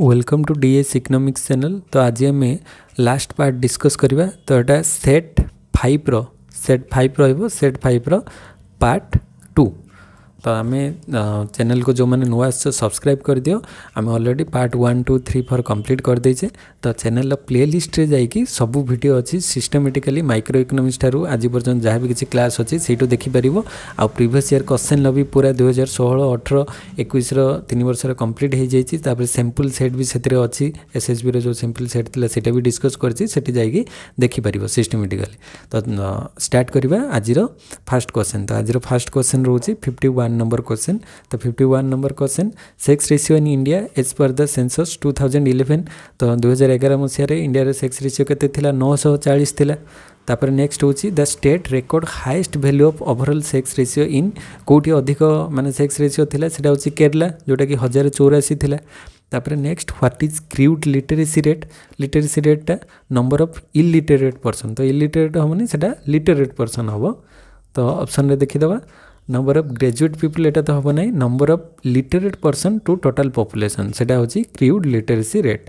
Welcome to DS economics channel तो आज आम लास्ट पार्ट डिस्कस करवा तो यहाँ set five rate five rate five रार्ट टू तो आम चैनल को जो मैंने नुआ सब्सक्राइब कर दियो आम already part one two three four complete कर देचे तो चैनल प्ले लिस्ट रे जाइकी सबु भिड अच्छी सिस्टमेटिकली माइक्रो इकोनोमिक्स ठारू आज पर्यटन जहाँ भी किसी क्लास अच्छी ସେଇଠୁ ଦେଖିପାରିବ ଆଉ ପ୍ରିଭିୟସ୍ ଇୟର୍ କ୍ୱେଶ୍ଚନ୍ ବି ପୁରା ଦୁଇ ହଜାର ଷୋହଳ ଅଠର ଏକୋଇଶର ତିନି ବର୍ଷର କମ୍ପ୍ଲିଟ୍ ହେଇଯାଇଛି ତାପରେ ସାମ୍ପୁଲ୍ ସେଟ୍ ବି ସେଥିରେ ଅଛି ଏସ୍ଏସ୍ବିର ଯେଉଁ ସାମ୍ପୁଲ୍ ସେଟ୍ ଥିଲା ସେଇଟା ବି ଡିସ୍କସ୍ କରିଛି ସେଠି ଯାଇକି ଦେଖିପାରିବ ସିଷ୍ଟମେଟିକାଲି ତ ଷ୍ଟାର୍ଟ କରିବା ଆଜିର ଫାର୍ଷ୍ଟ କ୍ୱେଶ୍ଚନ୍ ତ ଆଜିର ଫାର୍ଷ୍ଟ କ୍ୱେଶ୍ଚନ୍ ରହୁଛି fifty one number question the 51 number question sex ratio in india as per the census 2011 तो 2011 ମସିହାରେ ଇଣ୍ଡିଆର ସେକ୍ସ ରେସିଓ କେତେ ଥିଲା ନଅଶହ ଚାଳିଶ ଥିଲା ତାପରେ ନେକ୍ସଟ ହେଉଛି the state record highest value of overall sex ratio in କେଉଁଠି ଅଧିକ ମାନେ ସେକ୍ସ ରେସିଓ ଥିଲା ସେଇଟା ହେଉଛି କେରଲା ଯେଉଁଟାକି ହଜାରେ ଚଉରାଅଶୀ ଥିଲା ତାପରେ next what is crude literacy rate literacy ରେଟ୍ଟା ନମ୍ବର ଅଫ୍ ଇଲିଟେରେଟ୍ ପର୍ସନ୍ ତ ଇଲିଟେରେଟ୍ ହେବନି ସେଇଟା ଲିଟେରେଟ୍ ପର୍ସନ୍ ହେବ ତ ଅପସନ୍ରେ ଦେଖିଦେବା নম্বর অফ গ্রাজুয়েট পিপল এটা তো হব না number of literate person to total population সেটা হচ্ছে ক্রিউড লিটেরেসি রেট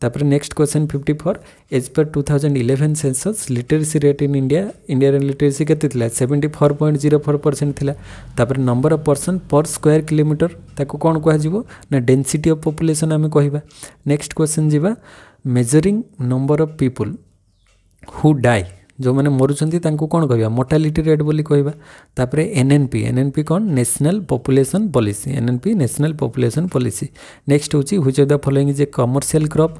তাপরে next question fifty four as per two thousand eleven census literacy rate in India ইন্ডিয়ার লিটেরেসি কেতে লা seventy four point zero four percent লা তাপরে নম্বর অফ পরসন পর স্কোয়ার কিলোমিটর তাকে কোণ কুহযোগ না ডেনসিটি অফ পপুলেসন আমি কহবা নেক্সট কোশ্চেন যা measuring number of people who die ଯେଉଁମାନେ ମରୁଛନ୍ତି ତାଙ୍କୁ କ'ଣ କହିବା ମୋର୍ଟାଲିଟି ରେଟ୍ ବୋଲି କହିବା ତାପରେ N N P N N P କ'ଣ national population policy N N P national population policy next ହେଉଛି which of the following is a commercial crop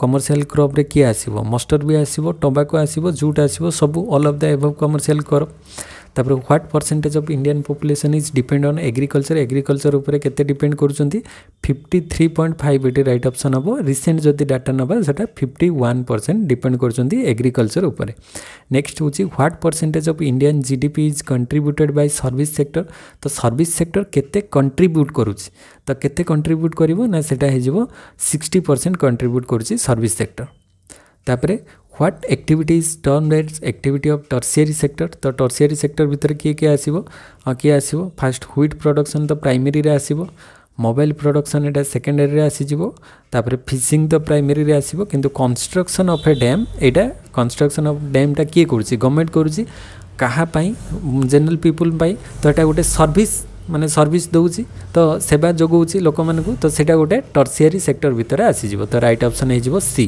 commercial କ୍ରପ୍ରେ କିଏ ଆସିବ ମଷ୍ଟର ବି ଆସିବ ଟମ୍ବାକୋ ଆସିବ ଜୁଟ୍ ଆସିବ ସବୁ all of the above commercial crop ତାପରେ what percentage of Indian population is depend on agriculture agriculture ଉପରେ କେତେ ଡିପେଣ୍ଡ କରୁଛନ୍ତି ଫିଫ୍ଟି ଥ୍ରୀ ପଏଣ୍ଟ ଫାଇଭ୍ ଏଠି ରାଇଟ୍ ଅପସନ୍ ହେବ ରିସେଣ୍ଟ ଯଦି ଡାଟା ନେବା ସେଟା ଫିଫ୍ଟି ୱାନ୍ ପରସେଣ୍ଟ ଡିପେଣ୍ଡ କରୁଛନ୍ତି ଏଗ୍ରିକଲଚର ଉପରେ ନେକ୍ସଟ ହେଉଛି what percentage of Indian GDP is contributed by service sector ତ ସର୍ଭିସ୍ ସେକ୍ଟର କେତେ କଣ୍ଟ୍ରିବ୍ୟୁଟ୍ କରୁଛି ତ କେତେ କଣ୍ଟ୍ରିବ୍ୟୁଟ୍ କରିବ ନା ସେଟା ହେଇଯିବ ସିକ୍ସଟି ପରସେଣ୍ଟ କଣ୍ଟ୍ରିବ୍ୟୁଟ୍ କରୁଛି ସର୍ଭିସ୍ ସେକ୍ଟର তাপরে হোয়াট আক্টিভিটিজ টর্ম রেটস আক্টিভিটি অফ টর্সিয়ারি সেক্টর তো টর্সিয়ারি সেক্টর ভিতরে কিয়ে কিয়ে আসব কিয়ে আসব ফার্স্ট হুইট প্রডকশন তো প্রাইমেরিরে আসব মোবাইল প্রডকশন এটা সেকেন্ডারিরে আসিযোগ তাপরে ফিসিং তো প্রাইমেরিরে আসব কিন্তু কনস্ট্রকশন অফ এ ড্যাম এটা কনস্ট্রকশন অফ ড্যামটা কিয়ে করছি গভর্নমেন্ট করছি কাহাপাই জেনারেল পিপুল পাই তো এটা গোটে সর্ভিস মানে সর্ভিস দেଉଛି ତ ସେବା ଯୋଗାଉଛି ଲୋକମାନଙ୍କୁ ତ ସେଇଟା ଗୋଟେ ଟର୍ସିଆରୀ ସେକ୍ଟର ଭିତରେ ଆସିଯିବ ତ ରାଇଟ୍ ଅପସନ୍ ହେଇଯିବ C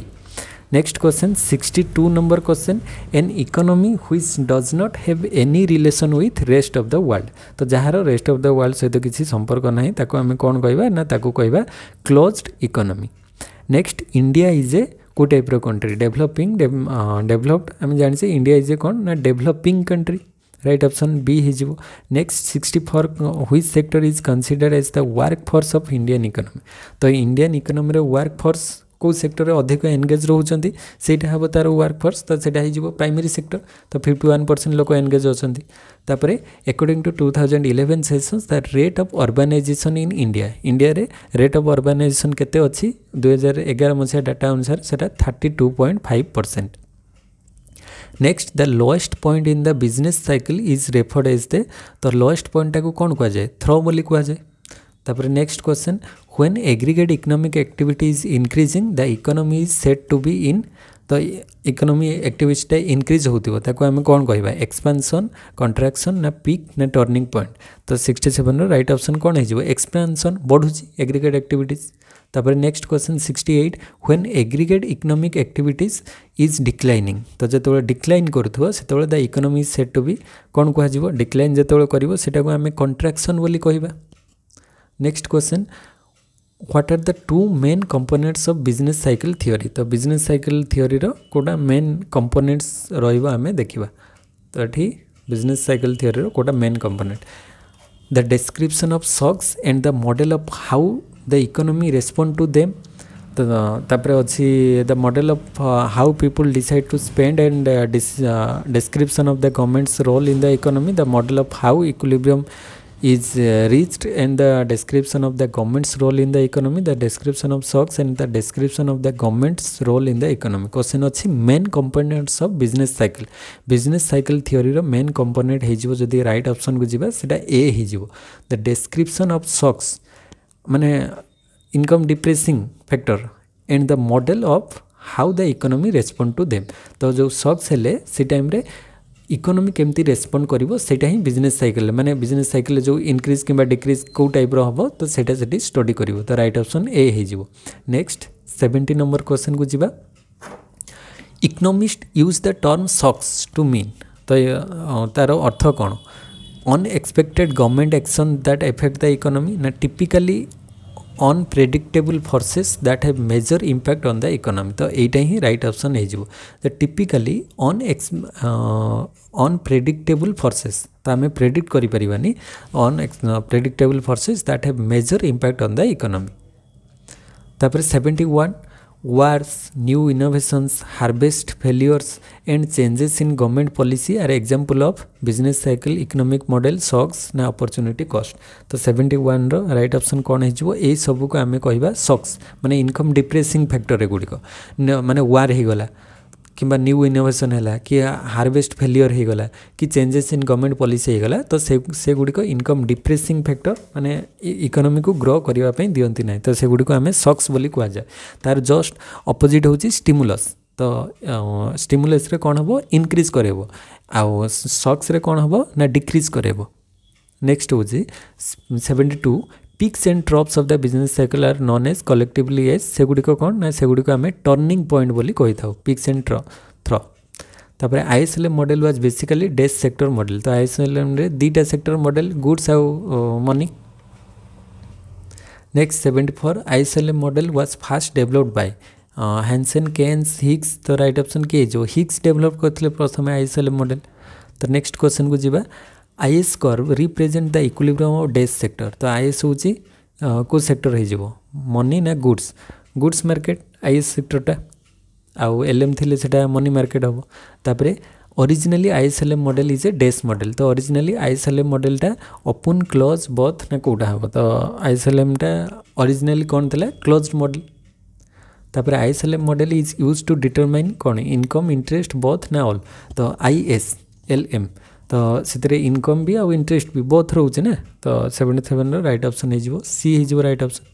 next question 62 number question an economy which does not have any relation with rest of the world तो जहाँ रेस्ट अफ द वर्ल्ड सहित किसी संपर्क ना आम कौन कह ना कह closed economy next India is a कौ टाइप्र कंट्री डेभलपिंग डेभलप्ड आम जानसे इंडिया इज ए कौन ना developing country right option B हो next sixty four which sector is consider as the work force of Indian economy तो इंडियन इकोनॉमी वर्क फोर्स କେଉଁ ସେକ୍ଟରରେ ଅଧିକ ଏନଗେଜ୍ ରହୁଛନ୍ତି ସେଇଟା ହେବ ତା'ର ୱାର୍କ ଫୋର୍ସ ତ ସେଇଟା ହେଇଯିବ ପ୍ରାଇମେରୀ ସେକ୍ଟର ତ ଫିଫ୍ଟି ୱାନ୍ ପରସେଣ୍ଟ ଲୋକ ଏନଗେଜ୍ ଅଛନ୍ତି ତାପରେ according to two thousand eleven census the rate of urbanisation in India ଇଣ୍ଡିଆରେ ରେଟ୍ ଅଫ୍ ଅର୍ବାନାଇଜେସନ୍ କେତେ ଅଛି ଦୁଇହଜାର ଏଗାର ମସିହା ଡାଟା ଅନୁସାରେ ସେଇଟା thirty two point five percent next the lowest point in the business cycle is referred as the ତ lowest ପଏଣ୍ଟଟାକୁ କ'ଣ କୁହାଯାଏ ଥ୍ରୋ ବୋଲି କୁହାଯାଏ ତାପରେ next question when aggregate economic activity is increasing the economy is said to be in ତ economy ଆକ୍ଟିଭିଟିଟା increase ହେଉଥିବ ତାକୁ ଆମେ କ'ଣ କହିବା ଏକ୍ସପାନ୍ସନ୍ କଣ୍ଟ୍ରାକ୍ସନ୍ ନା ପିକ୍ ନା ଟର୍ଣ୍ଣିଂ ପଏଣ୍ଟ ତ ସିକ୍ସଟି ସେଭେନ୍ର ରାଇଟ୍ ଅପସନ୍ କ'ଣ ହେଇଯିବ ଏକ୍ସପାନ୍ସନ୍ ବଢ଼ୁଛି ଏଗ୍ରିଗେଟ୍ ଆକ୍ଟିଭିଟିଜ୍ ତାପରେ next question sixty eight when aggregate economic activities is declining ତ ଯେତେବେଳେ ଡିକ୍ଲାଇନ୍ କରୁଥିବ ସେତେବେଳେ the economy is set to be କ'ଣ କୁହାଯିବ ଡିକ୍ଲାଇନ୍ ଯେତେବେଳେ କରିବ ସେଟାକୁ ଆମେ କଣ୍ଟ୍ରାକ୍ସନ୍ ବୋଲି କହିବା next question what are the two main components of business cycle theory তো বিজনেস সাইকেল থিওরির କେଉଁଟା ମେନ୍ କମ୍ପୋନେଣ୍ଟସ୍ ରହିବ ଆମେ ଦେଖିବା ତ ଏଠି ବିଜନେସ୍ ସାଇକେଲ ଥିଓରିର କେଉଁଟା main component the description of shocks and the model of how the economy respond to them ତ ତାପରେ ଅଛି the model of how people decide to spend and description of the government's role in the economy the model of how equilibrium is uh, reached and the description of the government's role in the economy the description of stocks and the description of the government's role in the economy question ଅଛି main components of business cycle business cycle theory ର main component ହେଇଯିବ ଯଦି right option କୁ ଯିବା ସେଟା a ହେଇଯିବ the description of stocks ମାନେ income depressing factor and the model of how the economy respond to them ତ ଯୋଉ stocks ହେଲେ ସେ time ରେ ইকোনোমি কেমি রেসপন্ড করব সেটা হি বিজনেস সাইকেল মানে বিজনেস সাইকেল যে ইনক্রিজ কিংবা ডিক্রিজ কেউ টাইপ্র হব তো সেটা সেটি স্টডি করব তো রাইট অপসন এ হয়ে যাব নেক্সট সেভেন্টি নম্বর কোশ্চেন কু যা economist use the term shocks to mean তো তার অর্থ কোণ unexpected government action that affect the economy na typically unpredictable forces that have major impact on the economy ତ ଏଇଟା ହିଁ ରାଇଟ୍ ଅପସନ୍ ହେଇଯିବ ତ ଟିପିକାଲି ଅନ୍ ଅନପ୍ରେଡିକ୍ଟେବୁଲ୍ ଫୋର୍ସେସ୍ ତ ଆମେ ପ୍ରେଡିକ୍ଟ କରିପାରିବାନି unpredictable forces that have major impact on the economy ତାପରେ seventy one wars, new innovations, harvest failures, and changes in government policy are example of business cycle, economic model, shocks ना opportunity cost. तो 71 रो right option कौन है जो ये सबको आमे कहवा shocks माने income depressing factor रे गुड़िक माने war ही गला কিংবা নিউ ইনোভেসন ହେଲା କି ହାର୍ଭେଷ୍ଟ ଫେଲିୟର ହେଇଗଲା କି ଚେଞ୍ଜେସ୍ ଇନ୍ ଗଭର୍ଣ୍ଣମେଣ୍ଟ ପଲିସି ହେଇଗଲା ତ ସେ ସେଗୁଡ଼ିକ ଇନକମ୍ ଡିପ୍ରେସିଂ ଫ୍ୟାକ୍ଟର ମାନେ ଇକୋନୋମିକୁ ଗ୍ରୋ କରିବା ପାଇଁ ଦିଅନ୍ତି ନାହିଁ ତ ସେଗୁଡ଼ିକୁ ଆମେ ସକ୍ସ ବୋଲି କୁହାଯାଏ ତାର ଜଷ୍ଟ ଅପୋଜିଟ୍ ହେଉଛି ଷ୍ଟିମୁଲସ୍ ତ ଷ୍ଟିମୁଲସ୍ରେ କ'ଣ ହେବ ଇନକ୍ରିଜ୍ କରାଇବ ଆଉ ସକ୍ସରେ କ'ଣ ହେବ ନା ଡିକ୍ରିଜ୍ କରାଇବ ନେକ୍ସଟ ହେଉଛି seventy two peaks and troughs of the business cycle are known as collectively as ସେଗୁଡ଼ିକ କ'ଣ ନା ସେଗୁଡ଼ିକ ଆମେ ଟର୍ଣ୍ଣିଂ ପଏଣ୍ଟ ବୋଲି କହିଥାଉ ପିକ୍ସ ଆଣ୍ଡ ଟ୍ର ଥ୍ର ତାପରେ I S L M model was basically ଡେସ୍ ସେକ୍ଟର ମଡ଼େଲ୍ ତ ଆଇ ଏସ୍ ଏଲ୍ ଏମ୍ରେ ଦୁଇଟା ସେକ୍ଟର ମଡ଼େଲ୍ ଗୁଡ୍ସ ଆଉ money next seventy four I S L M model was first developed by Hansen Keynes Hicks तो right option किए जो Hicks develop करते प्रथम आईएसएलएम मडेल तो नेक्स्ट क्वेश्चन को जीवा IS curve represent the equilibrium of ଡେସ୍ ସେକ୍ଟର ତ ଆଇଏସ୍ ହେଉଛି କେଉଁ ସେକ୍ଟର ହେଇଯିବ ମନି ନା ଗୁଡ୍ସ ଗୁଡ୍ସ ମାର୍କେଟ ଆଇଏସ୍ ସେକ୍ଟରଟା ଆଉ ଏଲ୍ଏମ୍ ଥିଲେ ସେଟା ମନି ମାର୍କେଟ ହେବ ତାପରେ originally ISLM model is a ডেস মডেল তো অরিজিনালি আইএসএলএম মডেলটা ওপেন ক্লোজ বথ না কোটা হব তো আইএসএলএমটা অরিজিনালি কোণ লা ক্লোজড মডেল তাপরে ISLM model is use to determine কোণ ইনকম ইন্টারেস্ট বথ না অল তো আইএস এল এম तो सीधे इनकम भी आउ इंटरेस्ट भी बहुत रोचे ना तो सेवेन्टी सेवेन रईट अप्सन हो सीजी रईट अप्सन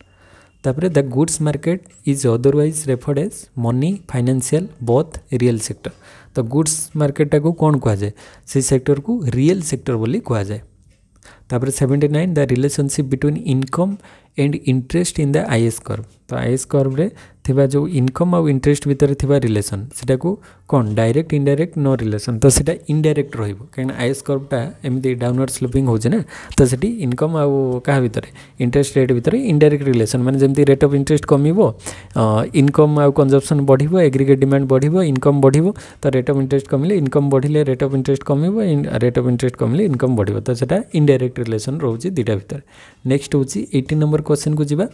तापर the goods market is otherwise referred as money financial both real sector तो गुड्स मार्केट टाक कौन क्या जाए से सेक्टर को रियल सेक्टर बोली कह जाए तापर seventy nine the relationship between income and interest in the IS curve तो आईएस कर्व्रे ଥିବା ଯେଉଁ ଇନକମ୍ ଆଉ ଇଣ୍ଟରେଷ୍ଟ ଭିତରେ ଥିବା ରିଲେସନ୍ ସେଟାକୁ କ'ଣ ଡାଇରେକ୍ଟ ଇନଡାଇରେକ୍ଟ ନୋ ରିଲେସନ୍ ତ ସେଟା ଇନଡାଇରେକ୍ଟ ରହିବ କାହିଁକିନା ଆଇଏସ୍ କର୍ଭଟା ଏମିତି ଡାଉନୱାର୍ଡ ସ୍ଲିପିଂ ହେଉଛି ନା ତ ସେଠି ଇନକମ୍ ଆଉ କାହା ଭିତରେ ଇଣ୍ଟରେଷ୍ଟ ରେଟ୍ ଭିତରେ ଇନଡାଇରେକ୍ଟ ରିଲେସନ୍ ମାନେ ଯେମିତି ରେଟ୍ ଅଫ୍ ଇଣ୍ଟରେଷ୍ଟ କମିବ ଇନକମ୍ ଆଉ କନଜମ୍ପସନ୍ ବଢ଼ିବ ଏଗ୍ରିଗେଟ୍ ଡିମାଣ୍ଡ ବଢ଼ିବ ଇନକମ୍ ବଢ଼ିବ ତ ରେଟ୍ ଅଫ୍ ଇଣ୍ଟରେଷ୍ଟ କମିଲେ ଇନକମ୍ ବଢ଼ିଲେ ରେଟ୍ ଅଫ୍ ଇଣ୍ଟରେଷ୍ଟ କମିବ ରେଟ୍ ଅଫ୍ ଇଣ୍ଟରେଷ୍ଟ କମିଲେ ଇନକମ୍ ବଢ଼ିବ ତ ସେଟା ଇନଡାଇରେକ୍ଟ ରିଲେସନ୍ ରହୁଛି ଦୁଇଟା ଭିତରେ ନେକ୍ସଟ ହେଉଛି ଏଇଟିନ୍ ନମ୍ବର କ୍ୱେଶ୍ଚନ୍କୁ ଯିବା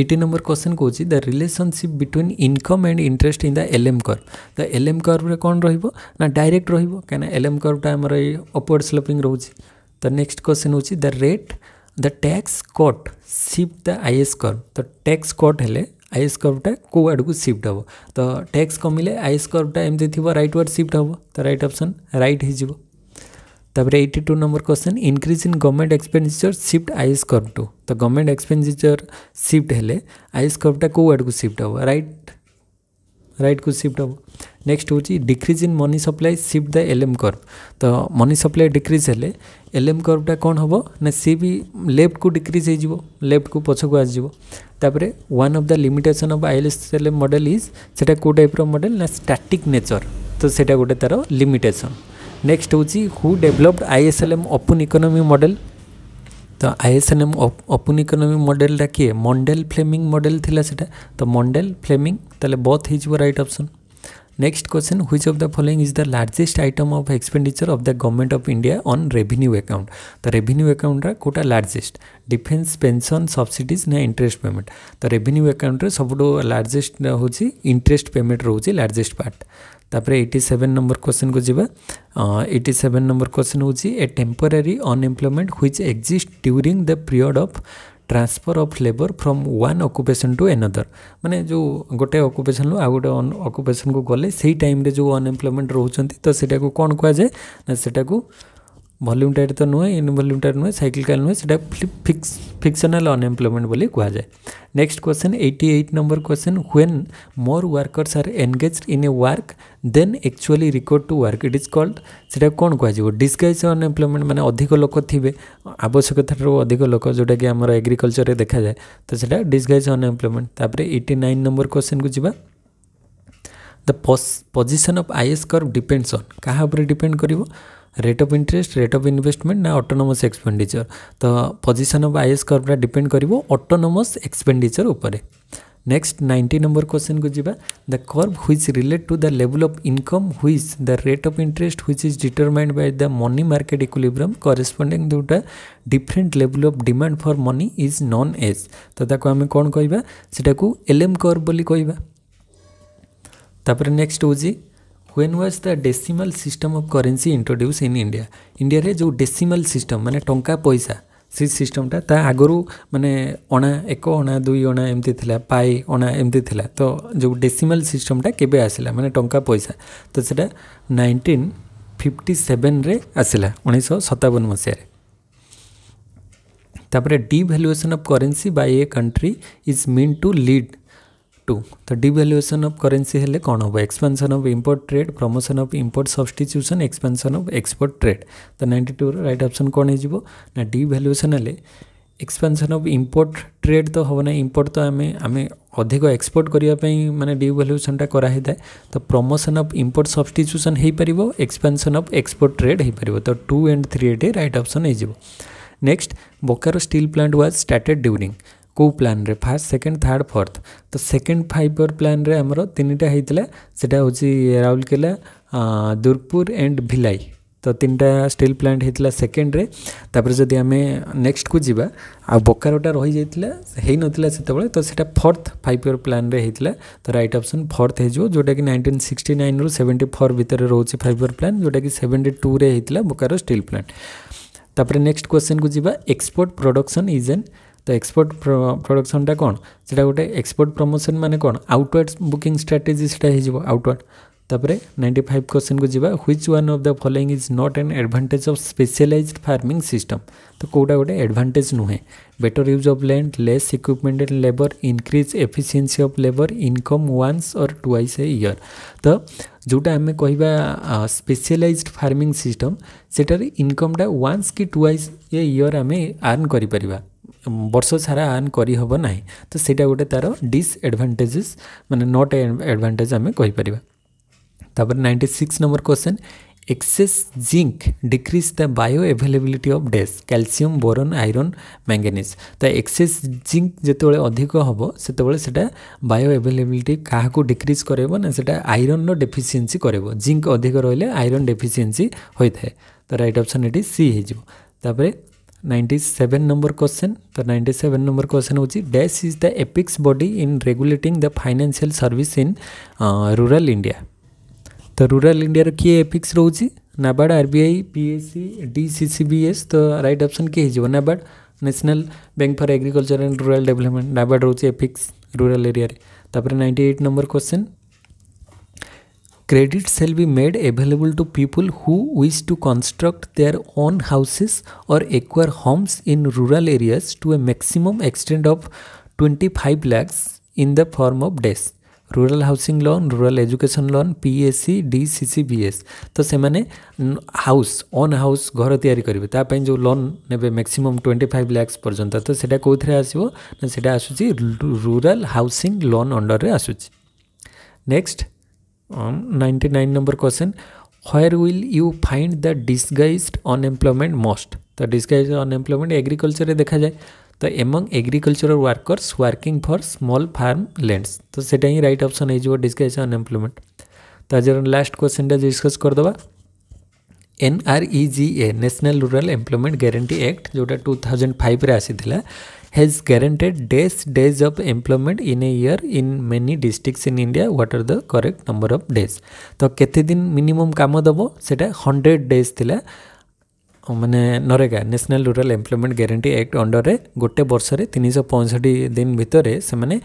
एटी नंबर क्वेश्चन कौन the relationship between income and interest in the L M curve the L M कर्व्रे कौन रहा डायरेक्ट रहा कहीं एल एम कर्वटा आम अपवर्ड स्लोपिंग रोचे तो नेक्स्ट क्वेश्चन हो the rate the tax cut shift the I S curve तो टैक्स कट हेले आई एस कर्वटा कौ आड़ को सिफ्ट हे तो टैक्स कमिले आई एस कर्वटा एमती थी रईट वर्ड सिफ्ट हे तो रईट अप्सन रईट हो ତାପରେ eighty two number question increase in government expenditure shift IS curve to ତ ଗଭର୍ଣ୍ଣମେଣ୍ଟ ଏକ୍ସପେଣ୍ଡିଚର୍ ସିଫ୍ଟ ହେଲେ ଆଇଏସ୍ କର୍ଭଟା କେଉଁ ଆଡ଼କୁ ସିଫ୍ଟ ହେବ ରାଇଟ୍ ରାଇଟ୍କୁ ସିଫ୍ଟ ହେବ ନେକ୍ସଟ ହେଉଛି decrease in money supply shift the L M curve ତ ମନି ସପ୍ଲାଏ ଡିକ୍ରିଜ୍ ହେଲେ ଏଲ୍ ଏମ୍ କର୍ଭଟା କ'ଣ ହେବ ନା ସିଏ ବି ଲେଫ୍ଟକୁ ଡିକ୍ରିଜ୍ ହେଇଯିବ ଲେଫ୍ଟକୁ ପଛକୁ ଆସିଯିବ ତାପରେ one of the limitation of I L S L M model is ସେଇଟା କେଉଁ ଟାଇପ୍ର ମଡ଼େଲ୍ ନା ଷ୍ଟାଟିକ୍ ନେଚର୍ ତ ସେଇଟା ଗୋଟେ ତା'ର ଲିମିଟେସନ୍ नेक्स्ट हूँ who developed I open economy model तो आईएसएलएम ओपन इकोनोमी मडेलटा किए मंडेल फ्लेमिंग मॉडल थी से तो मंडेल फ्लेमिंग तेल बथ हो right option next question Which of the following is the largest item of expenditure of the Government of India on revenue account? The revenue account कोटा largest defence pension subsidies ना interest payment तो revenue account सबुठू largest हूँ interest payment रोचे largest part तापर eighty seven number question को जी eighty seven number question हूँ a temporary unemployment which exist during the period of transfer of labour from one occupation to another ମାନେ ଯେଉଁ ଗୋଟେ ଅକୁପେସନ୍ରୁ ଆଉ ଗୋଟେ ଅକୁପେସନ୍କୁ ଗଲେ ସେଇ ଟାଇମ୍ରେ ଯେଉଁ ଅନଏମ୍ପ୍ଲୟମେଣ୍ଟ ରହୁଛନ୍ତି ତ ସେଇଟାକୁ କ'ଣ କୁହାଯାଏ ନା ସେଇଟାକୁ ଭଲ୍ୟୁଣ୍ଟାରୀ ତ ନୁହେଁ ଇନଭଲ୍ୟୁଣ୍ଟାରୀ ନୁହେଁ ସାଇକ୍ଲିକାଲ ନୁହେଁ ସେଇଟା ଫିକ୍ସ ଫିକ୍ସନାଲ ଅନଏମ୍ପ୍ଲୟମେଣ୍ଟ ବୋଲି କୁହାଯାଏ next question eighty eight number question when more workers are engage in a work then actually required to work it is called ସେଇଟା କ'ଣ କୁହାଯିବ ଡିସ୍ଗାଇଜ୍ ଅନଏମ୍ପ୍ଲୟମେଣ୍ଟ ମାନେ ଅଧିକ ଲୋକ ଥିବେ ଆବଶ୍ୟକତାଠାରୁ ଅଧିକ ଲୋକ ଯେଉଁଟାକି ଆମର ଏଗ୍ରିକଲଚରରେ ଦେଖାଯାଏ ତ ସେଇଟା ଡିସ୍ଗାଇଜ୍ ଅନଏମ୍ପ୍ଲୟମେଣ୍ଟ ତାପରେ ଏଇଟି ନାଇନ୍ ନମ୍ବର କ୍ୱେଶ୍ଚନ୍କୁ ଯିବା the position of I S curve depends on କାହା ଉପରେ ଡିପେଣ୍ଡ କରିବ rate of interest rate of investment ना ऑटोनोमस एक्सपेंडिचर तो पोजिशन ऑफ आईएस एस कर्वटा डिपेंड कर ऑटोनोमस एक्सपेंडिचर उपर नेक्स्ट नाइंटी नंबर क्वेश्चन को जी the curve which relate to the level of income which the rate of interest which is determined by the money market equilibrium corresponding दूटा different level of demand for money is known as तो आम कौन कहवा को L M curve बोली कहवा next हूँ when was the decimal system of currency introduce in India ଇଣ୍ଡିଆରେ ଯେଉଁ ଡେସିମାଲ୍ ସିଷ୍ଟମ୍ ମାନେ ଟଙ୍କା ପଇସା ସେ ସିଷ୍ଟମ୍ଟା ତା ଆଗରୁ ମାନେ ଅଣା ଏକ ଅଣା ଦୁଇ ଅଣା ଏମିତି ଥିଲା ପାଏ ଅଣା ଏମିତି ଥିଲା ତ ଯେଉଁ ଡେସିମାଲ୍ ସିଷ୍ଟମ୍ଟା କେବେ ଆସିଲା ମାନେ ଟଙ୍କା ପଇସା ତ ସେଇଟା ନାଇନଟିନ୍ ଫିଫ୍ଟି ସେଭେନରେ ଆସିଲା ଉଣେଇଶହ ସତାବନ ମସିହାରେ ତାପରେ devaluation of currency by a country is mean to lead to तो डिवैल्युएसन अफ करेन्सी हेले कौन हम expansion of import trade promotion of import substitution expansion of export trade तो नाइंटी टू रईट अपसन कौन हो ना डिवैल्युएसन हेले एक्सपेनसन अफ इम्पोर्ट ट्रेड तो हम ना इम्पोर्ट तो आम आम अधिक एक्सपोर्ट करने मैंने डिवैल्युएसनटा कराई थाए तो प्रमोसन अफ इम्पोर्ट सब्सट्यूसन हो पार एक्सपेनसन अफ एक्सपोर्ट ट्रेड हो पार तो टू एंड थ्री एट रईट अपसन हो next Bokaro steel plant was started during କେଉଁ ପ୍ଲାନ୍ରେ ଫାର୍ଷ୍ଟ ସେକେଣ୍ଡ ଥାର୍ଡ଼ ଫୋର୍ଥ ତ ସେକେଣ୍ଡ ଫାଇଭ୍ ଇୟର୍ ପ୍ଲାନ୍ରେ ଆମର ତିନିଟା ହେଇଥିଲା ସେଇଟା ହେଉଛି ରାଉରକେଲା ଦୁର୍ଗପୁର ଆଣ୍ଡ ଭିଲାଇ ତ ତିନିଟା ଷ୍ଟିଲ୍ ପ୍ଲାଣ୍ଟ ହେଇଥିଲା ସେକେଣ୍ଡରେ ତାପରେ ଯଦି ଆମେ ନେକ୍ସଟକୁ ଯିବା ଆଉ ବୋକାରୋଟା ରହିଯାଇଥିଲା ହେଇନଥିଲା ସେତେବେଳେ ତ ସେଇଟା ଫୋର୍ଥ ଫାଇଭ୍ ଇୟର୍ ପ୍ଲାନ୍ରେ ହେଇଥିଲା ତ ରାଇଟ୍ ଅପସନ୍ ଫୋର୍ଥ ହେଇଯିବ ଯେଉଁଟାକି ନାଇଣ୍ଟିନ୍ ସିକ୍ସଟି ନାଇନ୍ରୁ ସେଭେଣ୍ଟି ଫୋର୍ ଭିତରେ ରହୁଛି ଫାଇଭ୍ ଇୟର୍ ପ୍ଲାନ୍ ଯେଉଁଟାକି ସେଭେଣ୍ଟି ଟୁରେ ହେଇଥିଲା ବୋକାରୋ ଷ୍ଟିଲ୍ ପ୍ଲାଣ୍ଟ ତାପରେ ନେକ୍ସଟ କ୍ୱେଶ୍ଚନ୍କୁ ଯିବା ଏକ୍ସପୋର୍ଟ ପ୍ରଡକ୍ସନ୍ ଇଜ୍ ଆନ୍ তো এক্সপোর্ট প্রডকশনটা কোণ সেটা গোটে এক্সপোর্ট প্রমোশন মানে কোণ আউটওয়ার্ড বুকিং স্ট্রাটেজি সেটা হয়ে আউটওয়ার্ড তাপরে নাইন্টি ফাইভ কোশ্চিনকু যা which one of the following is not an advantage of specialised farming system তো কোটা গোটে আডভান্টেজ নুহে better use of land less equipment and labour increase efficiency of labour income once or twice a year তো ଯେଉଁଟା ଆମେ କହିବା specialised farming system ସେଠାରେ ଇନକମ୍ଟା once କି ଟୁୱାଇସ୍ ଏ ଇୟର୍ ଆମେ ଆର୍ନ କରିପାରିବା ବର୍ଷ ସାରା ଆର୍ନ କରିହେବ ନାହିଁ ତ ସେଇଟା ଗୋଟେ ତା'ର ଡିସ୍ଆଡ଼ଭାଣ୍ଟେଜେସ୍ ମାନେ ନଟ୍ ଆଡ଼ଭାଣ୍ଟେଜ୍ ଆମେ କହିପାରିବା ତାପରେ ninety six number question excess zinc decrease the bioavailability of dash calcium boron iron manganese ତ excess zinc ଯେତେବେଳେ ଅଧିକ ହେବ ସେତେବେଳେ ସେଟା bioavailability କାହାକୁ ଡିକ୍ରିଜ୍ କରେଇବ ନା ସେଟା ଆଇରନ୍ର ଡେଫିସିଏନ୍ସି କରେଇବ ଜିଙ୍କ୍ ଅଧିକ ରହିଲେ ଆଇରନ୍ ଡେଫିସିଏନ୍ସି ହୋଇଥାଏ ତ ରାଇଟ୍ ଅପ୍ସନ୍ ଏଠି ସି ହେଇଯିବ ତାପରେ नाइंटी सेवेन नंबर क्वेश्चन तो नाइंटी सेवेन नंबर क्वेश्चन हूँ dash is the apex body in regulating the financial service in rural India तो रूराल इंडिया किए एपिक्स रोच नाबार्ड आरबीआई पीएससी डीसीसीबीएस तो राइट ऑप्शन किए हो NABARD national bank for agriculture and rural development NABARD रोचे apex rural area ninety eight number question Credit shall be made available to people who wish to construct their own houses or acquire homes in rural areas to a maximum extent of 25 lakhs in the form of DES. Rural housing loan rural education loan P S C D C C B S तो से house own house घर तैयारी करेंगे तापाई जो loan ने maximum twenty five lakhs पर्यटन तो से कौन आसो ना से आसूँ रूराल हाउसिंग लोन अंडर आसूँ next ninety nine number question where will you find the disguised unemployment most the disguised unemployment agriculture रे देखा जाए तो among agricultural workers working for small farm lands तो सेटा ही राइट ऑप्शन है जो disguised unemployment तो आज लास्ट क्वेश्चन टा डिस्कस कर दबा N R E G A national rural employment guarantee act जोटा टू थाउजेंड फाइव रे आसी has guaranteed days days of employment in a year in many districts in India. What are the correct number of days? तो केते दिन minimum काम दबो सेटा 100 days थिला ମାନେ NREGA national rural employment guarantee act ଅଣ୍ଡରରେ ଗୋଟେ ବର୍ଷରେ ତିନିଶହ ପଞ୍ଚଷଠି ଦିନ ଭିତରେ ସେମାନେ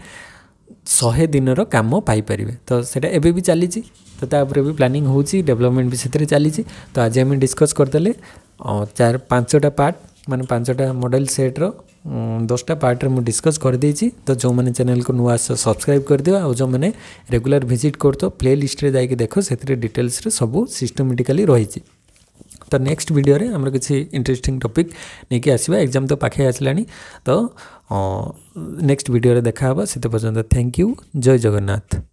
ଶହେ ଦିନର କାମ ପାଇପାରିବେ ତ ସେଇଟା ଏବେ ବି ଚାଲିଛି ତ ତାପରେ ବି ପ୍ଲାନିଂ ହେଉଛି ଡେଭଲପମେଣ୍ଟ ବି ସେଥିରେ ଚାଲିଛି ତ ଆଜି ଆମେ ଡିସ୍କସ୍ କରିଦେଲେ ଚାରି ପାଞ୍ଚଟା ପାର୍ଟ ମାନେ ପାଞ୍ଚଟା ମଡ଼େଲ ସେଟ୍ର अं, दसटा पार्ट्रे मुझे डिस्कस करदे तो जो मैंने चैनल को नुआ सब्सक्राइब करदे आ जो मैंने रेगुलर भिजिट कर प्ले लिस्ट में जाकि देख से डिटेल्स सब सिस्टमेटिकाली रही ତ ନେକ୍ସଟ ଭିଡ଼ିଓରେ ଆମର କିଛି ଇଣ୍ଟରେଷ୍ଟିଂ ଟପିକ୍ ନେଇକି ଆସିବା ଏକ୍ଜାମ୍ ତ ପାଖେଇ ଆସିଲାଣି तो नेक्स्ट ଭିଡ଼ିଓରେ ଦେଖାହେବ ସେତେ ପର୍ଯ୍ୟନ୍ତ थैंक यू जय जगन्नाथ